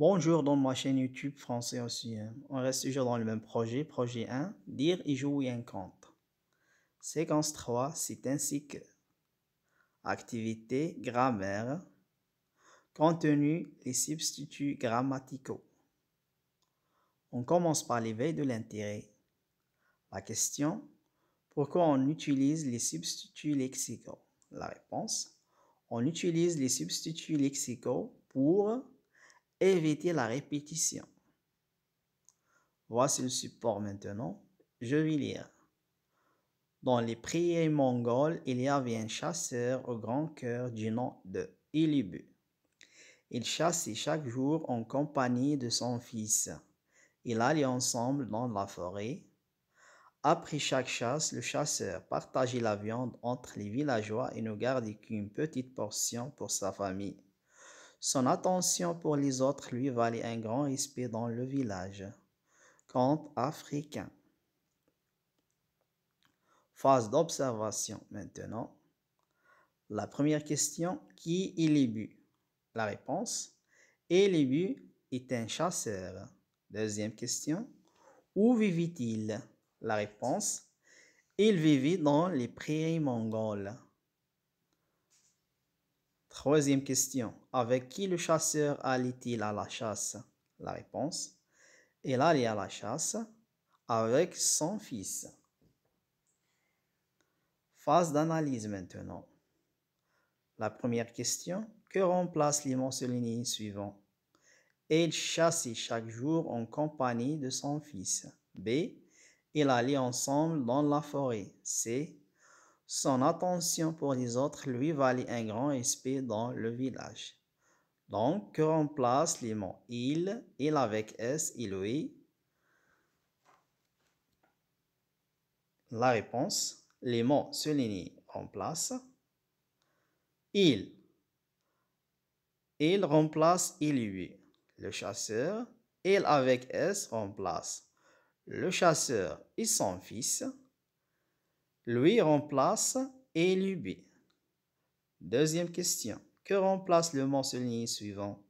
Bonjour dans ma chaîne YouTube français aussi. Hein. On reste toujours dans le même projet, projet 1, dire et jouer un conte. Séquence 3, c'est ainsi que activité, grammaire, contenu, les substituts grammaticaux. On commence par l'éveil de l'intérêt. La question, pourquoi on utilise les substituts lexicaux La réponse, on utilise les substituts lexicaux pour éviter la répétition. Voici le support maintenant. Je vais lire. Dans les prières mongoles, il y avait un chasseur au grand cœur du nom de Ilibu. Il chassait chaque jour en compagnie de son fils. Ils allaient ensemble dans la forêt. Après chaque chasse, le chasseur partageait la viande entre les villageois et ne gardait qu'une petite portion pour sa famille. Son attention pour les autres lui valait un grand respect dans le village. Conte africain. Phase d'observation maintenant. La première question, qui est l'ébu La réponse, l'ébu est un chasseur. Deuxième question, où vivait-il La réponse, il vivait dans les prairies mongoles. Troisième question, avec qui le chasseur allait-il à la chasse La réponse. Il allait à la chasse avec son fils. Phase d'analyse maintenant. La première question, que remplace l'immense suivant Il chassait chaque jour en compagnie de son fils. B. Il allait ensemble dans la forêt. C. Son attention pour les autres lui valait un grand respect dans le village. Donc, que remplace les mots il, il avec S, il lui e? » La réponse, les mots soulignés remplacent. Il. Il remplace il lui. E. Le chasseur. Il avec S remplace le chasseur et son fils. Lui remplace il, lui. E. Deuxième question que remplace le mot souligné suivant.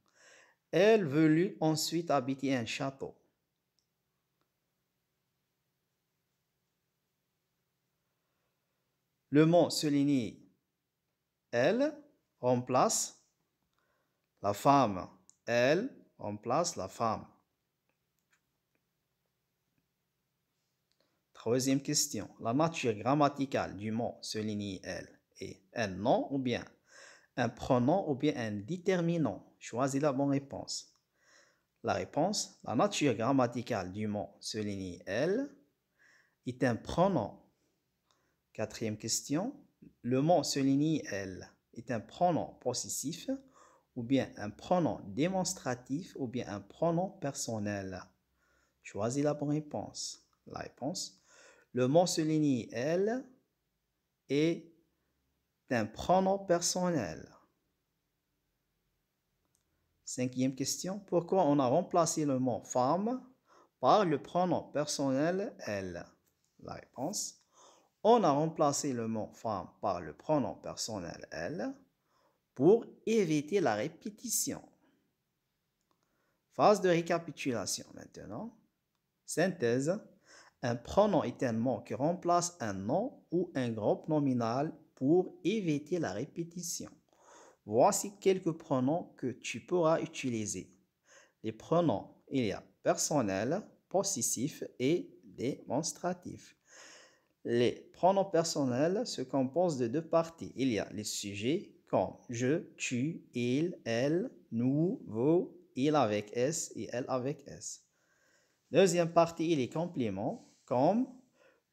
Elle voulut ensuite habiter un château. Le mot souligné elle remplace la femme. Elle remplace la femme. Troisième question. La nature grammaticale du mot souligné elle est un nom ou bien un pronom ou bien un déterminant. Choisis la bonne réponse. La réponse, la nature grammaticale du mot souligné L est un pronom. Quatrième question, le mot souligné L est un pronom possessif ou bien un pronom démonstratif ou bien un pronom personnel. Choisis la bonne réponse. La réponse, le mot souligné L est un pronom personnel. Cinquième question, pourquoi on a remplacé le mot femme par le pronom personnel elle La réponse, on a remplacé le mot femme par le pronom personnel elle pour éviter la répétition. Phase de récapitulation maintenant. Synthèse. Un pronom est un mot qui remplace un nom ou un groupe nominal pour éviter la répétition. Voici quelques pronoms que tu pourras utiliser. Les pronoms, il y a personnel, possessif et démonstratif. Les pronoms personnels se composent de deux parties. Il y a les sujets comme je, tu, il, elle, nous, vous, il avec S et elle avec S. Deuxième partie, les compléments comme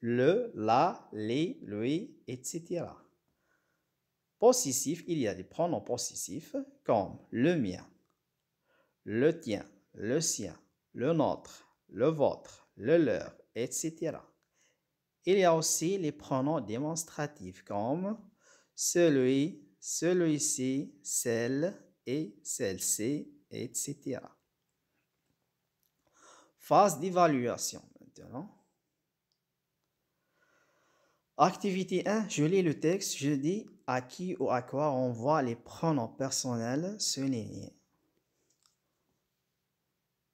le, la, les, lui, etc possessif, il y a des pronoms possessifs comme le mien, le tien, le sien, le nôtre, le vôtre, le leur, etc. Il y a aussi les pronoms démonstratifs comme celui, celui-ci, celle et celle-ci, etc. Phase d'évaluation maintenant. Activité 1, je lis le texte, je dis à qui ou à quoi on voit les pronoms personnels soulignés.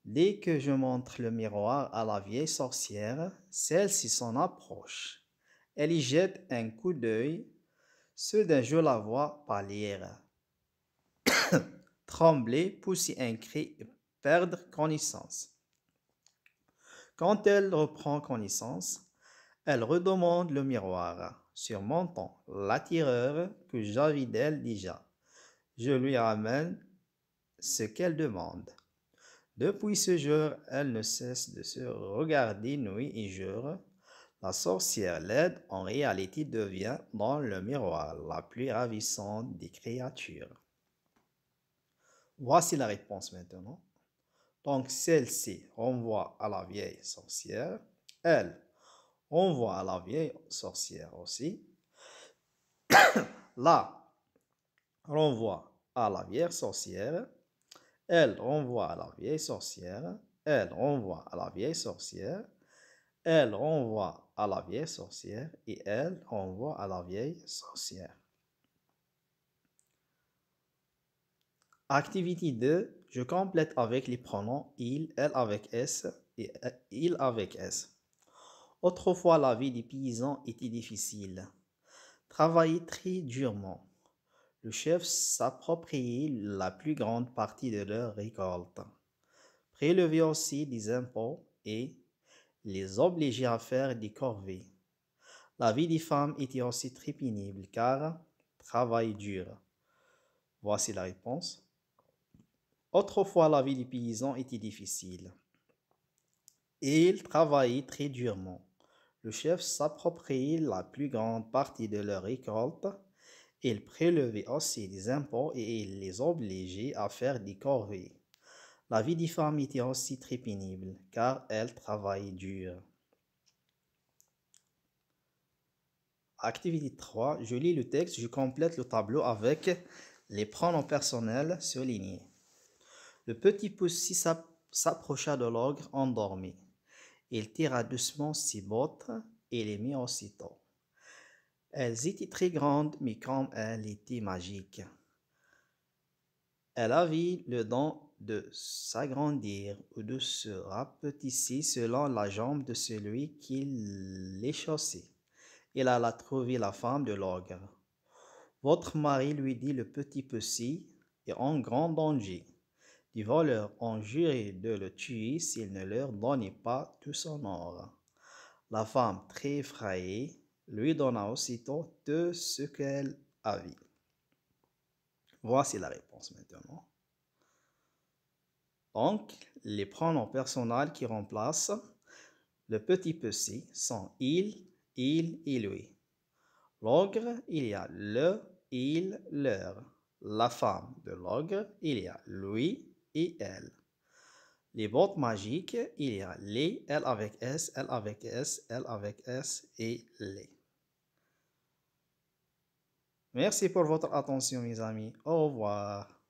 Dès que je montre le miroir à la vieille sorcière, celle-ci s'en approche. Elle y jette un coup d'œil. Soudain, je la vois pâlir, trembler, pousser un cri et perdre connaissance. Quand elle reprend connaissance, elle redemande le miroir surmontant l'attireur que j'avais d'elle déjà. Je lui ramène ce qu'elle demande. Depuis ce jour, elle ne cesse de se regarder nuit et jour. La sorcière laide en réalité devient dans le miroir la plus ravissante des créatures. Voici la réponse maintenant. Donc celle-ci renvoie à la vieille sorcière. Elle r'envoie à la vieille sorcière aussi. Là, renvoie à la vieille sorcière. Elle renvoie à la vieille sorcière. Elle renvoie à la vieille sorcière. Elle renvoie à la vieille sorcière. Et elle renvoie à la vieille sorcière. Activité 2. Je complète avec les pronoms il, elle avec s et il avec s. Autrefois, la vie des paysans était difficile. Travailler très durement. Le chef s'appropriait la plus grande partie de leur récolte. prélevait aussi des impôts et les obligeait à faire des corvées. La vie des femmes était aussi très pénible car travail dur. Voici la réponse. Autrefois, la vie des paysans était difficile. Et ils travaillaient très durement le chef s'appropriait la plus grande partie de leur récolte. Il prélevait aussi des impôts et il les obligeait à faire des corvées. La vie des femmes était aussi très pénible, car elles travaillaient dur. Activité 3. Je lis le texte, je complète le tableau avec les pronoms personnels soulignés. Le petit poussi s'approcha de l'ogre endormi. Il tira doucement ses bottes et les mit aussitôt. Elles étaient très grandes, mais comme elles étaient magiques. Elle avait le don de s'agrandir ou de se rapetisser selon la jambe de celui qui l'échaussait. Il alla trouver la femme de l'ogre. Votre mari lui dit le petit petit est en grand danger. Les voleurs ont juré de le tuer s'il ne leur donnait pas tout son or. La femme, très effrayée, lui donna aussitôt tout ce qu'elle avait. Voici la réponse maintenant. Donc, les pronoms personnels qui remplacent le petit petit sont il, il il lui. L'ogre, il y a le, il, leur. La femme de l'ogre, il y a lui, et Les bottes magiques, il y a les, L avec S, L avec S, L avec S et les. Merci pour votre attention mes amis. Au revoir.